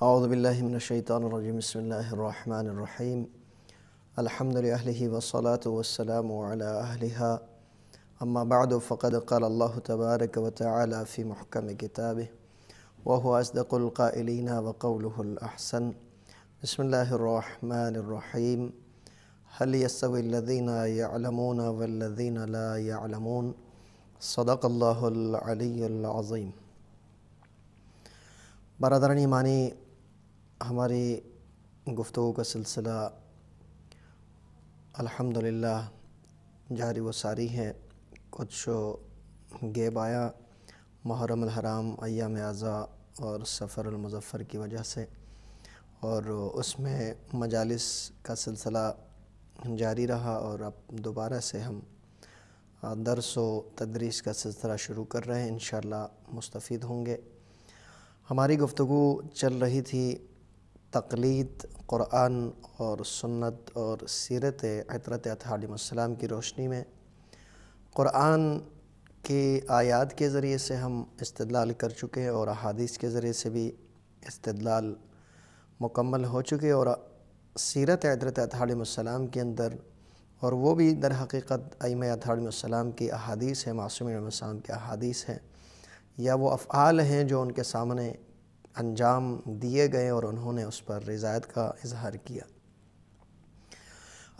أعوذ بالله من الشيطان الرجيم بسم الله الرحمن الرحيم الحمد لأهله والصلاة والسلام على أهلها أما بعد فقد قال الله تبارك وتعالى في محكم كتابه وهو أصدق القائلين وقوله الأحسن بسم الله الرحمن الرحيم هل يستوي الذين يعلمون والذين لا يعلمون صدق الله العلي العظيم برادراني ماني हमारी गुफ्तु का सिलसिला अल्हम्दुलिल्लाह जारी व सारी है कुछ गेब आया मुहर्रम हराम अयाम आज़ा और मुजफ़र की वजह से और उसमें मजालिस का सिलसिला जारी रहा और अब दोबारा से हम दरस व तदरीस का सिलसिला शुरू कर रहे हैं इन मुस्तफ़ होंगे हमारी गुफ्तु चल रही थी तकलीद क़ुरान और सुन्नत और सीरत हतरत अतम की रोशनी में क़ुरान के आयात के ज़रिए से हम इस्तलाल कर चुके हैं और अहादीस के ज़रिए से भी इस्तलाल मुकम्मल हो चुके और सीरत हजरत अतम के अंदर और वो भी दर हकीकत आईम अतम की अहादीस है मासूम के की अहादीस हैं या वो अफ़ाल हैं जो उनके सामने अंजाम दिए गए और उन्होंने उस पर रिजायत का इजहार किया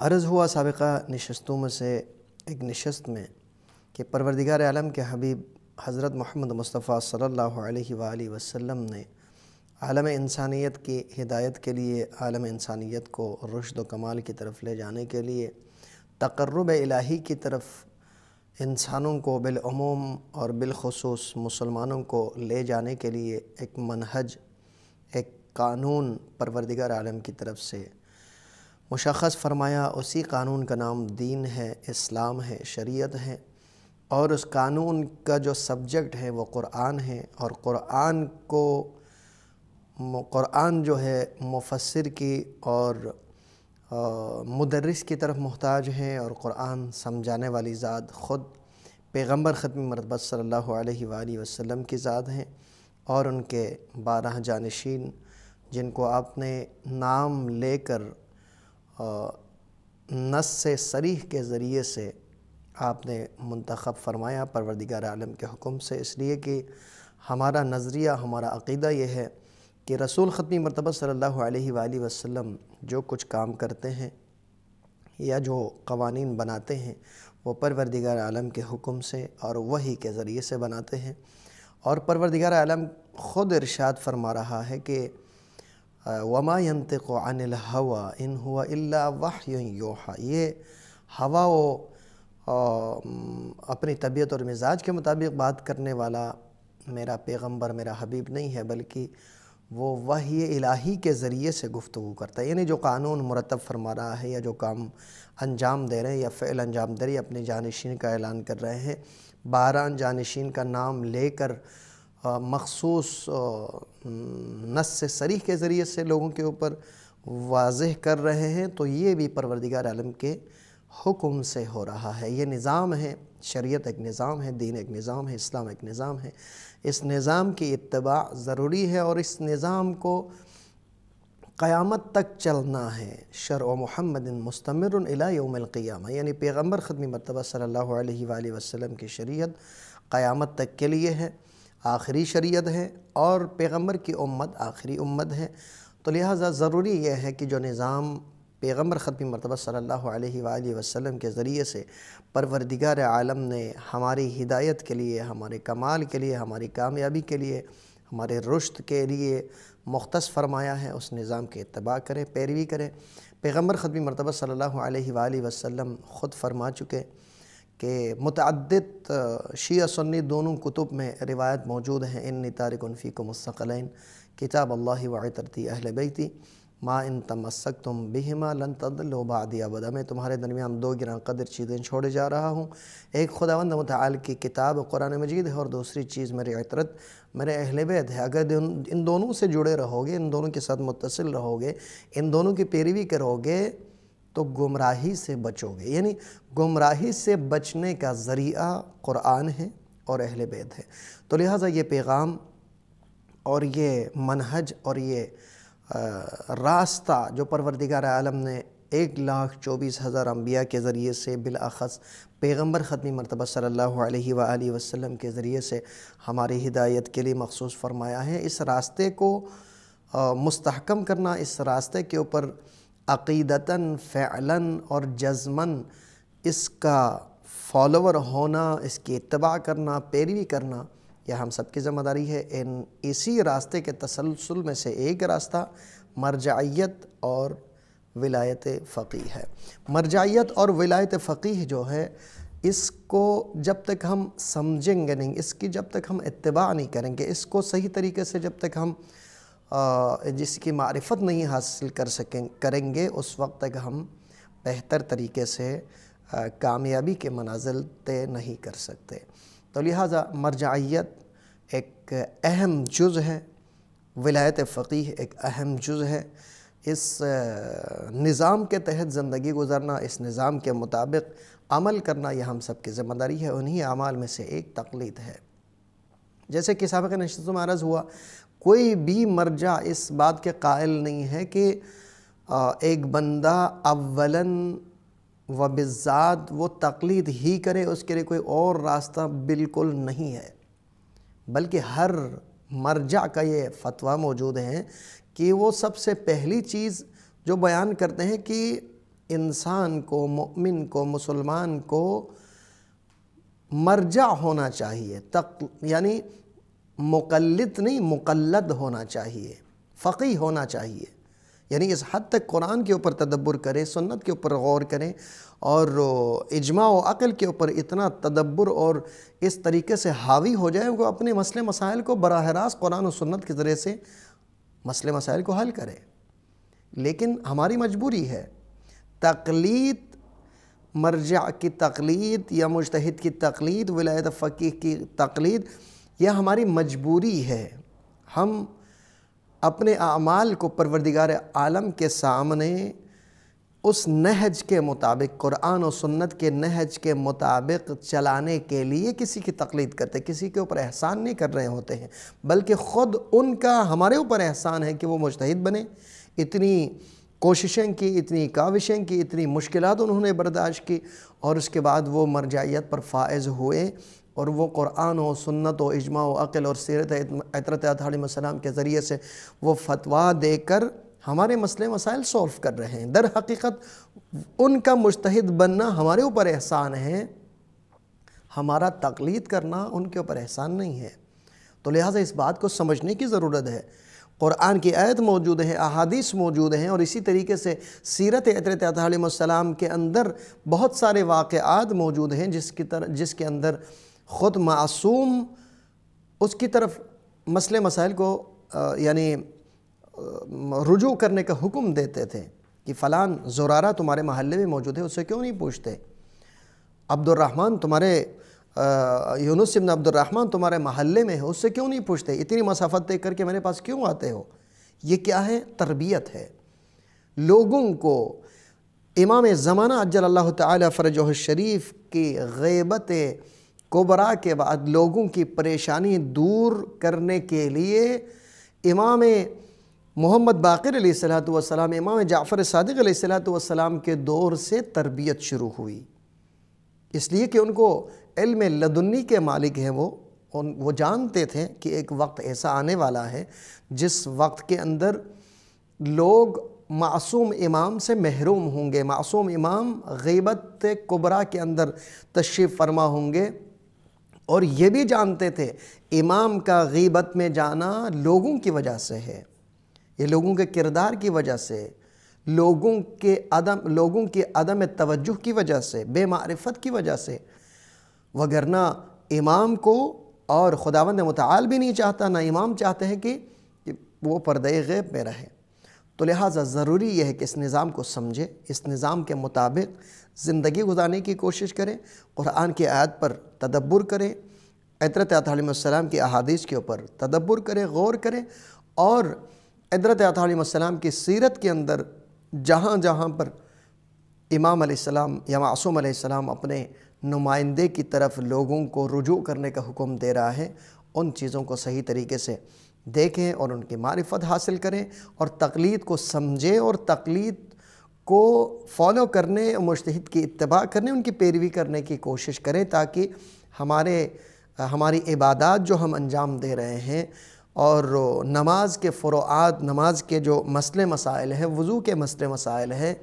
अर्ज़ हुआ सबका नशस्तों में से एक नशस्त में कि परवरदिगार आलम के हबीब हज़रत मोहम्मद मुस्तफ़ा सल्लल्लाहु वसम ने आलम इंसानियत की हिदायत के लिए आलम इंसानियत को रुशद कमाल की तरफ ले जाने के लिए तकर्रब इलाही की तरफ इंसानों को बिलूम और बिलखसूस मुसलमानों को ले जाने के लिए एक मनहज एक कानून परवरदिगार आलम की तरफ से मुशख़ फरमाया उसी कानून का नाम दीन है इस्लाम है शरीयत है और उस कानून का जो सब्जेक्ट है वो क़ुरान है और क़ुरान को क़ुरान जो है मुफसर की और मदरस की तरफ मोहताज हैं और क़ुरान समझाने वाली ज़ात ख़ुद पैगम्बर ख़त्म मरबत सल्ला वसम की ज़ात हैं और उनके बारह जानशीन जिनको आपने नाम लेकर नस से सरीह के ज़रिए से आपने मंतखब फरमाया परवरदिगार आलम के हुक्म से इसलिए कि हमारा नज़रिया हमारा अकीदा ये है कि रसूल ख़तमी मरतबा सल्ला वसम जो कुछ काम करते हैं या जो कवानीन बनाते हैं वो परवरदिगार आलम के हुक्म से और वही के ज़रिए से बनाते हैं और परवरदिगार आलम ख़ुद इरशाद फरमा रहा है कि वमा को अनिल हवा इन हुआ इल्ला वाह ये हवा व अपनी तबीयत और मिजाज के मुताबिक बात करने वाला मेरा पैगंबर मेरा हबीब नहीं है बल्कि वो वही इलाही के ज़रिए से गुफ्तु करता है यानी जो कानून मुरतब फरमा रहा है या जो काम अंजाम दे रहे हैं या फ़ैल अंजाम दे रहे हैं अपने जानशीन का ऐलान कर रहे हैं बारह जानशीन का नाम लेकर मखसूस नस से सरीह के ज़रिए से लोगों के ऊपर वाजह कर रहे हैं तो ये भी परवरदिगार आलम के हुक्म से हो रहा है ये निज़ाम है शरीयत एक निज़ाम है दीन एक निज़ाम है इस्लाम एक निज़ाम है इस निज़ाम की इत्तबा ज़रूरी है और इस निज़ाम को क़यामत तक चलना है शर महमद मुस्तमरक़ियाम यानी पैगम्बर ख़दम मरतबा सल्ला वसम की शरीयत क़यामत तक के लिए है आखिरी शरीयत है और पैगम्बर की उम्मत आखिरी उम्मत है तो लिहाजा ज़रूरी यह है कि जो निज़ाम पैगम्बर ख़त्म मरतबा सल्ला वसम के ज़रिए से परवरदिगार आलम ने हमारी हिदायत के लिए हमारे कमाल के लिए हमारी कामयाबी के लिए हमारे रुश्त के लिए मुख्त फरमाया है उस निज़ाम के इतबा करें पैरवी करें पैगम्बर ख़त्म मरतबा सल्ला वसम ख़ुद फरमा चुके कि मतद शी सन्नी दोनों कुतुब में रिवायत मौजूद हैं इन तारकफ़ी को मुस्तकलैन किताब अल्लाह वाय तरती अहल बैती माँ इन तमस्क तुम बिहिमा लन तदलो बादी अबदा मैं तुम्हारे दरमियान दो गिरा कदर चीज़ें छोड़े जा रहा हूँ एक खुदावंद मताल की किताब कुरान मजीद है और दूसरी चीज़ मेरी अतरत मेरे अहल बैद है अगर इन दोनों से जुड़े रहोगे इन दोनों के साथ मुतसिल रहोगे इन दोनों की पैरवी करोगे तो गुमराही से बचोगे यानी गुमराही से बचने का ज़रिया क़ुरान है और अहल बैद है तो लिहाजा ये पैगाम और ये मनहज और ये रास्ता जो परवरदिगार आलम ने एक लाख चौबीस हज़ार अम्बिया के ज़रिए से बिलाख़स पैगम्बर ख़दमी मरतबा सल्ला वसम के ज़रिए से हमारी हिदायत के लिए मखसूस फरमाया है इस रास्ते को मस्तकम करना इस रास्ते के ऊपर अक़ीदता फ़ैलन और जज्मन इसका फॉलोवर होना इसकी इतबा करना पैरवी करना यह हम सबकी ज़िम्मेदारी है इन इसी रास्ते के तसलसल में से एक रास्ता मरजाइत और विलायत फ़कीह है मरजाइत और विलायत फ़कीह जो है इसको जब तक हम समझेंगे नहीं इसकी जब तक हम इतबा नहीं करेंगे इसको सही तरीके से जब तक हम जिसकी मारफत नहीं हासिल कर सकें करेंगे उस वक्त तक हम बेहतर तरीके से कामयाबी के मनाजिल तय नहीं कर सकते तो लिहाजा मरजाइत एक अहम जुज़ है विलायत फ़कीह एक अहम जुज़ है इस निज़ाम के तहत ज़िंदगी गुजारना इस निज़ाम के मुताबिक अमल करना यह हम सब की ज़िम्मेदारी है उन्हीं अमाल में से एक तकलीद है जैसे कि सबक नशत मरज़ हुआ कोई भी मर्जा इस बात के कायल नहीं है कि एक बंदा अवला व बिज़ात वो तकलीद ही करे उसके लिए कोई और रास्ता बिल्कुल नहीं है बल्कि हर मरजा का ये फतवा मौजूद है कि वो सबसे पहली चीज़ जो बयान करते हैं कि इंसान को मुमिन को मुसलमान को मर्जा होना चाहिए तक यानी मुकलत नहीं मुकलद होना चाहिए फ़कीह होना चाहिए यानी इस हद तक कुरान के ऊपर तदब्बर करें सुन्नत के ऊपर गौर करें और इजमा अक़ल के ऊपर इतना तदब्बर और इस तरीके से हावी हो जाए वो अपने मसले मसाइल को बरह रास्त कुरान और सुन्नत के ज़रिए से मसले मसाइल को हल करें लेकिन हमारी मजबूरी है तकलीद मरजा की तकलीद या मुजतहद की तकलीद वलायत फ़कीह की तकलीद यह हमारी मजबूरी है हम अपने अमाल को परवरदिगार आलम के सामने उस नहज के मुताबिक कुरान और सुन्नत के नहज के मुताबिक चलाने के लिए किसी की तकलीद करते किसी के ऊपर एहसान नहीं कर रहे होते हैं बल्कि ख़ुद उनका हमारे ऊपर एहसान है कि वो मुश्तद बने इतनी कोशिशें की इतनी काविशें की इतनी मुश्किल उन्होंने बर्दाश्त की और उसके बाद वो मरजाइत पर फायज़ हुए और वो क़ुरान हो सुन्नत हो इजमा हो अक़ल और सीरत अतरत अतम के ज़रिए से वो फतवा देकर हमारे मसले मसाइल सॉल्व कर रहे हैं दर हकीकत उनका मुश्तद बनना हमारे ऊपर एहसान है हमारा तकलीद करना उनके ऊपर एहसान नहीं है तो लिहाजा इस बात को समझने की ज़रूरत है क़ुरान की आयत मौजूद है अहादीस मौजूद हैं और इसी तरीके से सीरत अतरत के अंदर बहुत सारे वाक़ात मौजूद हैं जिसकी तरह जिसके अंदर ख़ुद मासूम उसकी तरफ मसले मसाइल को यानी रुजू करने का हुक्म देते थे कि फ़लाँ जोरारा तुम्हारे महल्ले में मौजूद है उससे क्यों नहीं पूछते अब्दुलरहमान तुम्हारे यूनुस इब्न अब्दुलरहमान तुम्हारे महल्ले में है उससे क्यों नहीं पूछते इतनी मसाफत तय करके मेरे पास क्यों आते हो ये क्या है तरबियत है लोगों को इमाम ज़माना अज्जल अल्लाह ताली शरीफ की गैबत कोबरा के बाद लोगों की परेशानी दूर करने के लिए इमाम मोहम्मद बाकर सलाम इमाम जाफ़र सदक सलाम के दौर से तरबियत शुरू हुई इसलिए कि उनको इल्म लदुन्नी के मालिक हैं वो उन वो जानते थे कि एक वक्त ऐसा आने वाला है जिस वक्त के अंदर लोग मासूम इमाम से महरूम होंगे मासूम इमाम गीबत कुबरा के अंदर तशरीफ़ फरमा होंगे और ये भी जानते थे इमाम का गीबत में जाना लोगों की वजह से है ये लोगों के किरदार की वजह से लोगों के अदम लोगों के अदम तवज्जो की वजह से बेमारफत की वजह से वगरना इमाम को और खुदावंद मताल भी नहीं चाहता ना इमाम चाहते हैं कि वो पर्दे गैब में रहे तो लिहाजा ज़रूरी यह है कि इस निज़ाम को समझें इस निज़ाम के मुताबिक ज़िंदगी गुजारने की कोशिश करें कुरान की आयत पर तदब्बर करें हजरत आतम की अहादीस के ऊपर तदब्बर करें गौर करें और हजरत आतम की सीरत के अंदर जहाँ जहाँ पर इमाम अलैहिस्सलाम या मासूम अलैहिस्सलाम अपने नुमाइंदे की तरफ लोगों को रुजू करने का हुक्म दे रहा है उन चीज़ों को सही तरीके से देखें और उनकी मारिफत हासिल करें और तकलीद को समझें और तकलीद को फॉलो करने मुश्तद की इतबा करने उनकी पैरवी करने की कोशिश करें ताकि हमारे हमारी इबादत जो हम अंजाम दे रहे हैं और नमाज के फ़ुरुआत नमाज के जो मसले मसाइल हैं वज़ू के मसले मसाइल हैं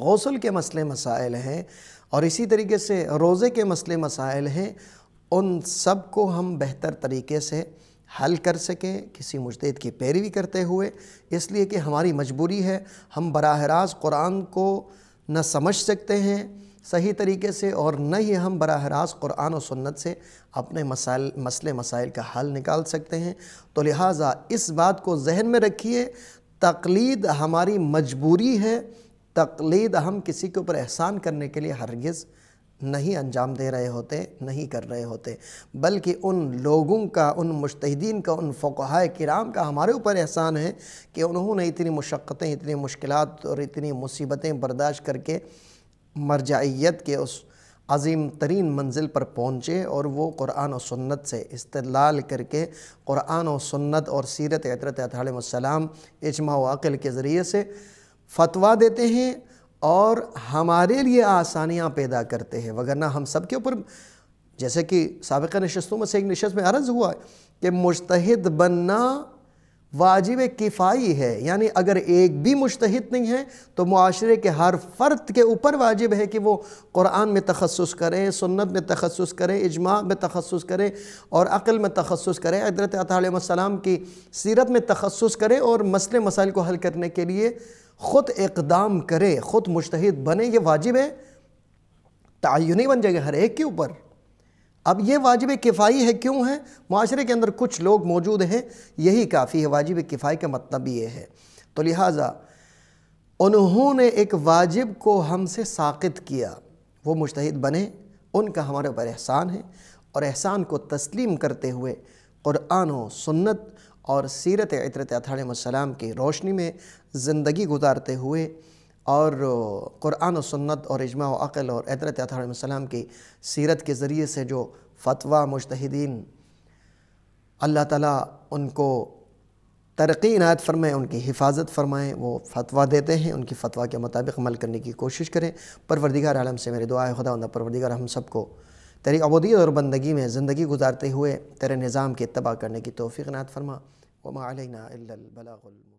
गौसल के मसले मसाइल हैं और इसी तरीके से रोज़े के मसले मसाइल हैं उन सब को हम बेहतर तरीके से हल कर सकें किसी मुजतद की पैरवी करते हुए इसलिए कि हमारी मजबूरी है हम बरह रास्त कुरान को न समझ सकते हैं सही तरीके से और न ही हम बरह रास्त कुरान और सुन्नत से अपने मसाइल मसले मसाइल का हल निकाल सकते हैं तो लिहाजा इस बात को जहन में रखिए तकलीद हमारी मजबूरी है तकलीद हम किसी के ऊपर एहसान करने के लिए हरगिज़ नहीं अंजाम दे रहे होते नहीं कर रहे होते बल्कि उन लोगों का उन मुश्तिन का उन फ़ुकहा कराम का हमारे ऊपर एहसान है कि उन्होंने इतनी मशक्क़तें इतनी मुश्किल और इतनी मुसीबतें बर्दाश्त करके मरजाइत के उस अजीम तरीन मंजिल पर पहुँचे और वो कुरान और सुन्नत से इस्तलाल करके कुरान और सुन्नत और सीरत हजरत अतम इजमा वक़िल के ज़रिए से फतवा देते हैं और हमारे लिए आसानियाँ पैदा करते हैं वगरना हम सब के ऊपर जैसे कि सबक़ नशस्तों में से एक नशस्त में अर्ज़ हुआ कि मुश्तद बनना वाजिब किफ़ाई है यानी अगर एक भी मुश्तद नहीं है तो माशरे के हर फ़र्द के ऊपर वाजिब है कि वो क़ुरान में तखसस करें सुन्नत में तखसस करें इजमा में तखसस करें और अक़ल में तखसस करें हजरत आतम की सीरत में तखसस करें और मसले मसाइल को हल करने के लिए ख़ुद इकदाम करे ख़ुद मुश्तिद बने ये वाजिब है तयनी बन जाएगा हर एक के ऊपर अब ये वाजिब किफ़ाई है क्यों है माशरे के अंदर कुछ लोग मौजूद हैं यही काफ़ी है वाजिब किफ़ाई का मतलब ये है तो लिहाजा उन्होंने एक वाजिब को हमसे साकित किया वो मुश्तिद बने उनका हमारे ऊपर एहसान है और एहसान को तस्लीम करते हुए क़ुरान सुन्नत और सीरत इतरत अथालम की रोशनी में ज़िंदगी गुजारते हुए और क़ुरान सन्नत और इजमा अक़ल और इतरत अथालम की सीरत के ज़रिए से जो फतवा मुश्तिन अल्लाह ताला उनको तरक्की इनायत फरमाएँ उनकी हिफाजत फरमाएँ वो फतवा देते हैं उनकी फतवा के मुताबिक अमल करने की कोशिश करें परवरदिगार आलम से मेरी दुआ है खुदा परवरदिगार हम सबको तेरी अबूदियत और बंदगी में ज़िंदगी गुजारते हुए तेरे निज़ाम की तबाह करने की तोफ़ी नात फरमा वमा